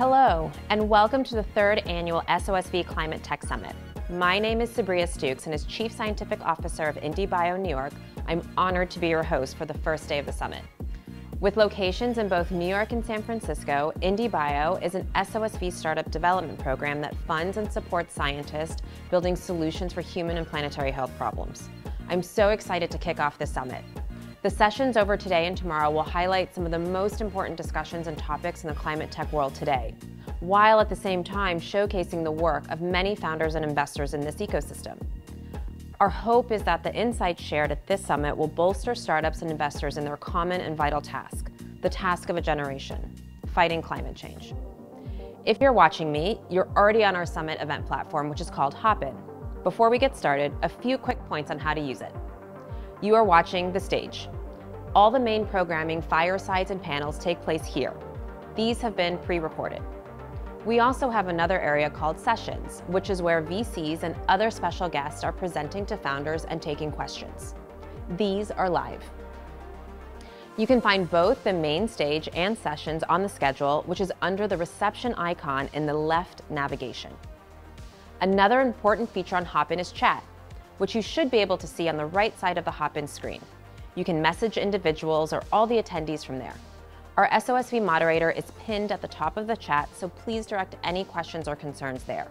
Hello, and welcome to the third annual SOSV Climate Tech Summit. My name is Sabria Stukes, and as Chief Scientific Officer of IndieBio New York, I'm honored to be your host for the first day of the summit. With locations in both New York and San Francisco, IndieBio is an SOSV startup development program that funds and supports scientists building solutions for human and planetary health problems. I'm so excited to kick off this summit. The sessions over today and tomorrow will highlight some of the most important discussions and topics in the climate tech world today, while at the same time showcasing the work of many founders and investors in this ecosystem. Our hope is that the insights shared at this summit will bolster startups and investors in their common and vital task, the task of a generation, fighting climate change. If you're watching me, you're already on our summit event platform, which is called Hopin. Before we get started, a few quick points on how to use it. You are watching The Stage, all the main programming, firesides, and panels take place here. These have been pre-recorded. We also have another area called Sessions, which is where VCs and other special guests are presenting to founders and taking questions. These are live. You can find both the main stage and Sessions on the schedule, which is under the reception icon in the left navigation. Another important feature on Hopin is chat, which you should be able to see on the right side of the Hopin screen. You can message individuals or all the attendees from there. Our SOSV moderator is pinned at the top of the chat, so please direct any questions or concerns there.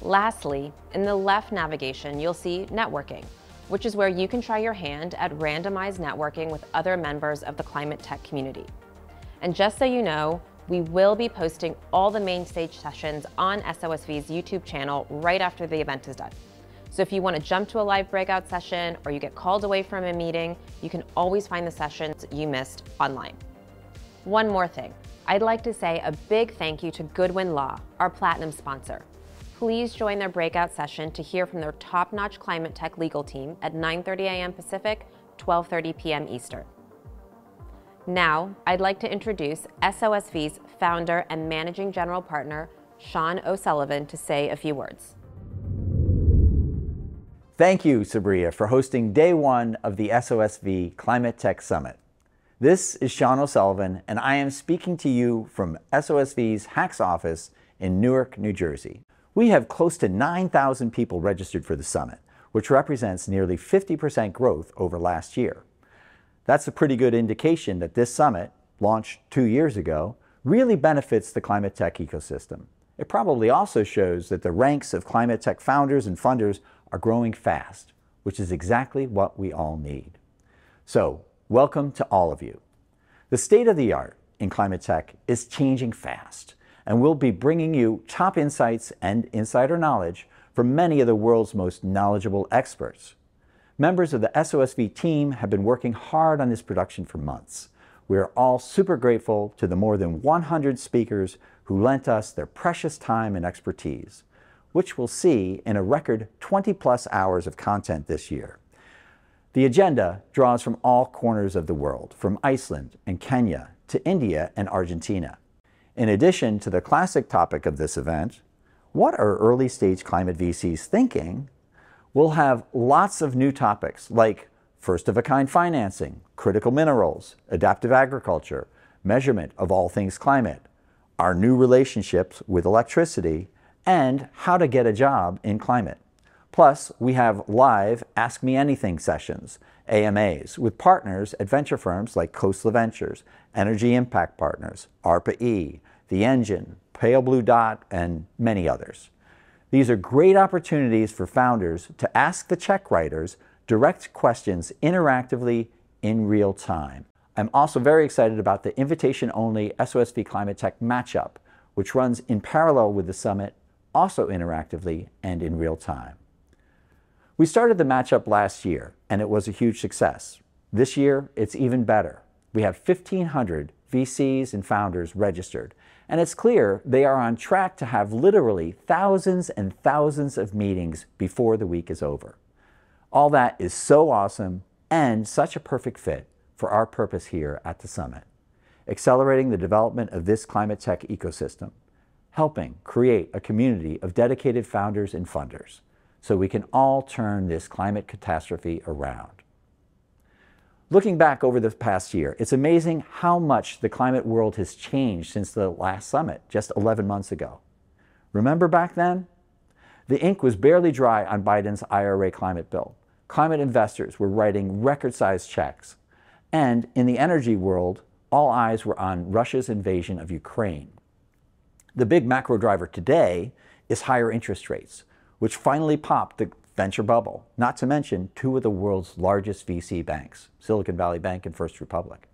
Lastly, in the left navigation, you'll see Networking, which is where you can try your hand at randomized networking with other members of the climate tech community. And just so you know, we will be posting all the main stage sessions on SOSV's YouTube channel right after the event is done. So if you wanna to jump to a live breakout session or you get called away from a meeting, you can always find the sessions you missed online. One more thing, I'd like to say a big thank you to Goodwin Law, our platinum sponsor. Please join their breakout session to hear from their top-notch climate tech legal team at 9.30 a.m. Pacific, 12.30 p.m. Eastern. Now, I'd like to introduce SOSV's founder and managing general partner, Sean O'Sullivan, to say a few words. Thank you, Sabria, for hosting day one of the SOSV Climate Tech Summit. This is Sean O'Sullivan, and I am speaking to you from SOSV's Hacks office in Newark, New Jersey. We have close to 9,000 people registered for the summit, which represents nearly 50% growth over last year. That's a pretty good indication that this summit, launched two years ago, really benefits the climate tech ecosystem. It probably also shows that the ranks of climate tech founders and funders are growing fast, which is exactly what we all need. So, welcome to all of you. The state of the art in climate tech is changing fast, and we'll be bringing you top insights and insider knowledge from many of the world's most knowledgeable experts. Members of the SOSV team have been working hard on this production for months, we are all super grateful to the more than 100 speakers who lent us their precious time and expertise, which we'll see in a record 20 plus hours of content this year. The agenda draws from all corners of the world, from Iceland and Kenya to India and Argentina. In addition to the classic topic of this event, what are early stage climate VCs thinking? We'll have lots of new topics like first of a kind financing, critical minerals, adaptive agriculture, measurement of all things climate, our new relationships with electricity, and how to get a job in climate. Plus, we have live Ask Me Anything sessions, AMAs, with partners at venture firms like Coastal Ventures, Energy Impact Partners, ARPA-E, The Engine, Pale Blue Dot, and many others. These are great opportunities for founders to ask the check writers direct questions interactively in real time. I'm also very excited about the invitation-only SOSV Climate Tech matchup, which runs in parallel with the summit, also interactively and in real time. We started the matchup last year, and it was a huge success. This year, it's even better. We have 1,500 VCs and founders registered, and it's clear they are on track to have literally thousands and thousands of meetings before the week is over. All that is so awesome and such a perfect fit for our purpose here at the summit, accelerating the development of this climate tech ecosystem, helping create a community of dedicated founders and funders so we can all turn this climate catastrophe around. Looking back over the past year, it's amazing how much the climate world has changed since the last summit just 11 months ago. Remember back then? The ink was barely dry on Biden's IRA climate bill climate investors were writing record sized checks. And in the energy world, all eyes were on Russia's invasion of Ukraine. The big macro driver today is higher interest rates, which finally popped the venture bubble, not to mention two of the world's largest VC banks, Silicon Valley Bank and First Republic.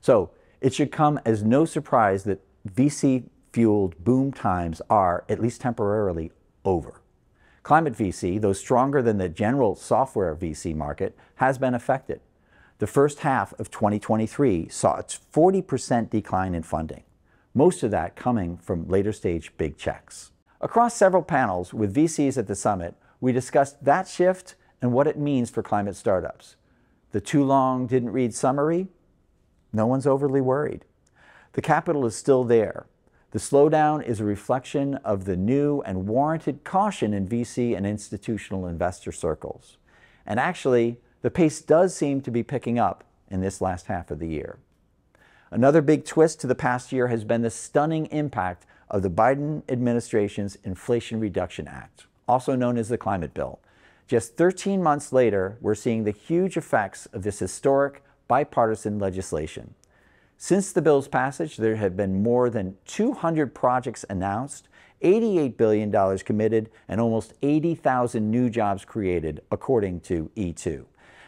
So it should come as no surprise that VC fueled boom times are, at least temporarily, over. Climate VC, though stronger than the general software VC market, has been affected. The first half of 2023 saw a 40% decline in funding, most of that coming from later stage big checks. Across several panels with VCs at the summit, we discussed that shift and what it means for climate startups. The too long didn't read summary? No one's overly worried. The capital is still there, the slowdown is a reflection of the new and warranted caution in VC and institutional investor circles. And actually, the pace does seem to be picking up in this last half of the year. Another big twist to the past year has been the stunning impact of the Biden administration's Inflation Reduction Act, also known as the Climate Bill. Just 13 months later, we're seeing the huge effects of this historic bipartisan legislation. Since the bill's passage, there have been more than 200 projects announced, $88 billion committed, and almost 80,000 new jobs created, according to E2.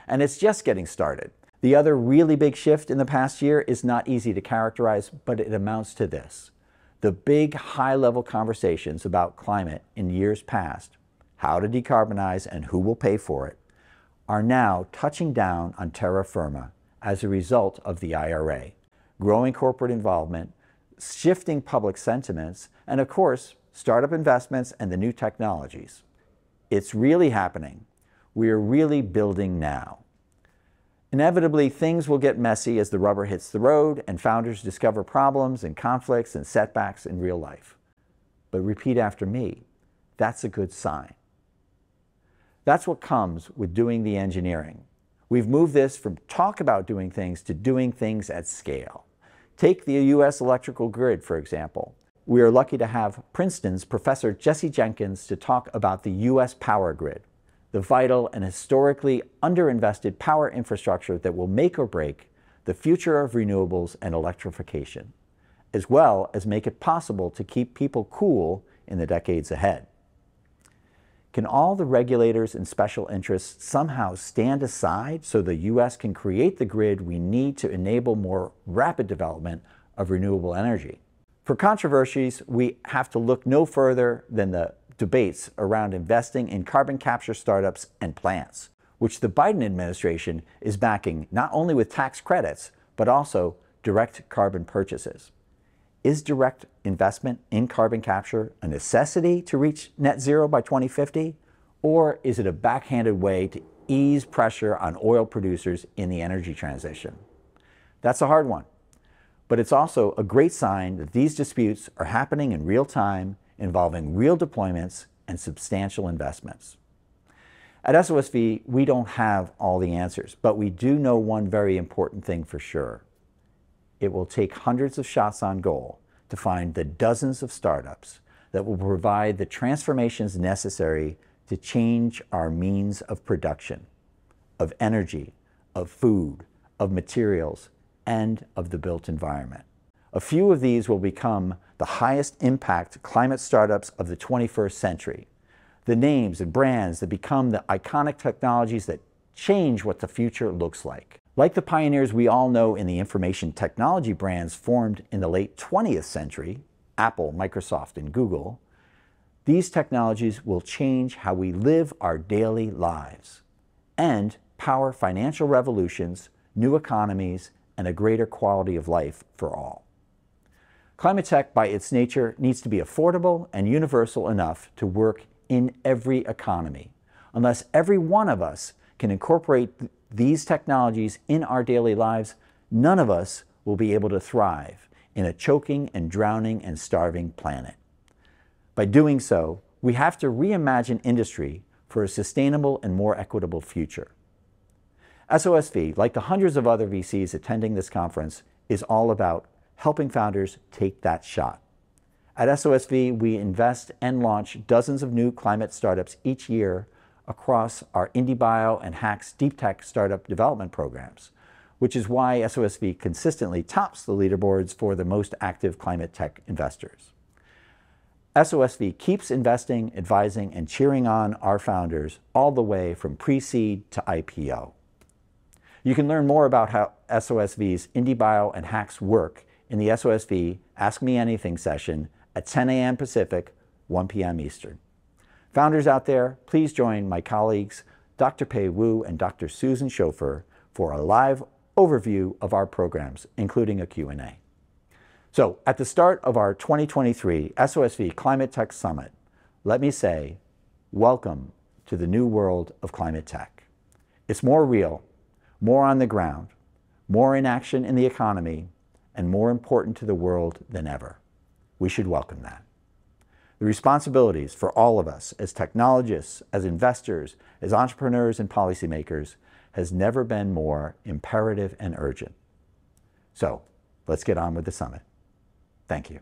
And it's just getting started. The other really big shift in the past year is not easy to characterize, but it amounts to this. The big high level conversations about climate in years past, how to decarbonize and who will pay for it, are now touching down on terra firma as a result of the IRA growing corporate involvement, shifting public sentiments, and of course, startup investments and the new technologies. It's really happening. We are really building now. Inevitably, things will get messy as the rubber hits the road and founders discover problems and conflicts and setbacks in real life. But repeat after me that's a good sign. That's what comes with doing the engineering. We've moved this from talk about doing things to doing things at scale. Take the U.S. electrical grid, for example. We are lucky to have Princeton's Professor Jesse Jenkins to talk about the U.S. power grid, the vital and historically underinvested power infrastructure that will make or break the future of renewables and electrification, as well as make it possible to keep people cool in the decades ahead. Can all the regulators and special interests somehow stand aside so the U.S. can create the grid we need to enable more rapid development of renewable energy? For controversies, we have to look no further than the debates around investing in carbon capture startups and plants, which the Biden administration is backing not only with tax credits, but also direct carbon purchases. Is direct investment in carbon capture a necessity to reach net zero by 2050? Or is it a backhanded way to ease pressure on oil producers in the energy transition? That's a hard one. But it's also a great sign that these disputes are happening in real time, involving real deployments and substantial investments. At SOSV, we don't have all the answers, but we do know one very important thing for sure. It will take hundreds of shots on goal to find the dozens of startups that will provide the transformations necessary to change our means of production, of energy, of food, of materials, and of the built environment. A few of these will become the highest impact climate startups of the 21st century. The names and brands that become the iconic technologies that change what the future looks like. Like the pioneers we all know in the information technology brands formed in the late 20th century, Apple, Microsoft, and Google, these technologies will change how we live our daily lives and power financial revolutions, new economies, and a greater quality of life for all. Climate tech, by its nature, needs to be affordable and universal enough to work in every economy, unless every one of us can incorporate these technologies in our daily lives, none of us will be able to thrive in a choking and drowning and starving planet. By doing so, we have to reimagine industry for a sustainable and more equitable future. SOSV, like the hundreds of other VCs attending this conference, is all about helping founders take that shot. At SOSV, we invest and launch dozens of new climate startups each year across our IndieBio and Hacks deep tech startup development programs, which is why SOSV consistently tops the leaderboards for the most active climate tech investors. SOSV keeps investing, advising, and cheering on our founders all the way from pre-seed to IPO. You can learn more about how SOSV's IndieBio and Hacks work in the SOSV Ask Me Anything session at 10 a.m. Pacific, 1 p.m. Eastern. Founders out there, please join my colleagues, Dr. Pei Wu and Dr. Susan Schofer, for a live overview of our programs, including a Q&A. So at the start of our 2023 SOSV Climate Tech Summit, let me say, welcome to the new world of climate tech. It's more real, more on the ground, more in action in the economy, and more important to the world than ever. We should welcome that. The responsibilities for all of us as technologists, as investors, as entrepreneurs and policymakers has never been more imperative and urgent. So let's get on with the summit. Thank you.